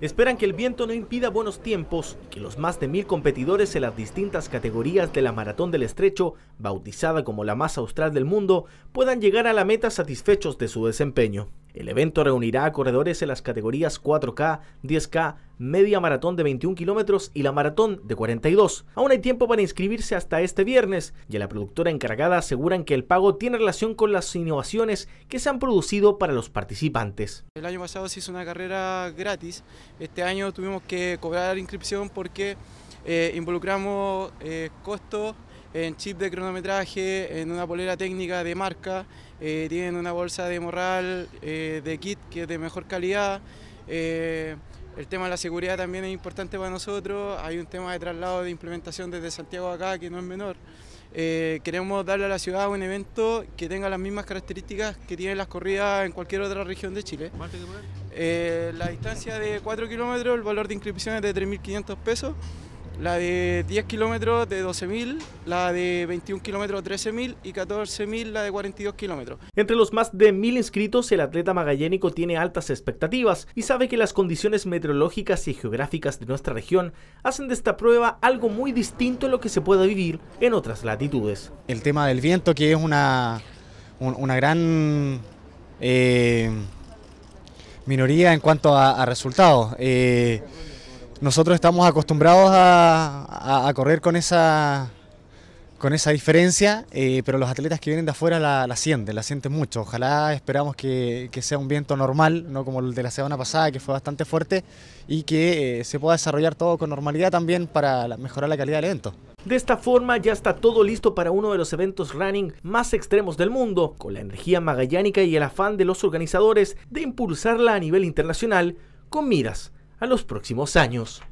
Esperan que el viento no impida buenos tiempos y que los más de mil competidores en las distintas categorías de la Maratón del Estrecho, bautizada como la más austral del mundo, puedan llegar a la meta satisfechos de su desempeño. El evento reunirá a corredores en las categorías 4K, 10K, media maratón de 21 kilómetros y la maratón de 42. Aún hay tiempo para inscribirse hasta este viernes y la productora encargada aseguran que el pago tiene relación con las innovaciones que se han producido para los participantes. El año pasado se hizo una carrera gratis, este año tuvimos que cobrar inscripción porque eh, involucramos eh, costos en chip de cronometraje, en una polera técnica de marca, eh, tienen una bolsa de morral, eh, de kit que es de mejor calidad. Eh, el tema de la seguridad también es importante para nosotros. Hay un tema de traslado de implementación desde Santiago acá que no es menor. queremos darle a la ciudad un evento que tenga las mismas características que tienen las corridas en cualquier otra región de Chile. la distancia de 4 kilómetros, el valor de inscripción es de 3.500 pesos la de 10 kilómetros de 12.000, la de 21 kilómetros 13.000 y 14.000 la de 42 kilómetros. Entre los más de 1.000 inscritos, el atleta magallénico tiene altas expectativas y sabe que las condiciones meteorológicas y geográficas de nuestra región hacen de esta prueba algo muy distinto a lo que se puede vivir en otras latitudes. El tema del viento que es una, una gran eh, minoría en cuanto a, resultados. Eh, nosotros estamos acostumbrados a, correr con esa, con esa diferencia, eh, pero los atletas que vienen de afuera la, sienten, la sienten mucho. Ojalá esperamos que, sea un viento normal, no como el de la semana pasada, que fue bastante fuerte, y que eh, se pueda desarrollar todo con normalidad también para mejorar la calidad del evento. De esta forma ya está todo listo para uno de los eventos running más extremos del mundo, con la energía magallánica y el afán de los organizadores de impulsarla a nivel internacional con miras a los próximos años.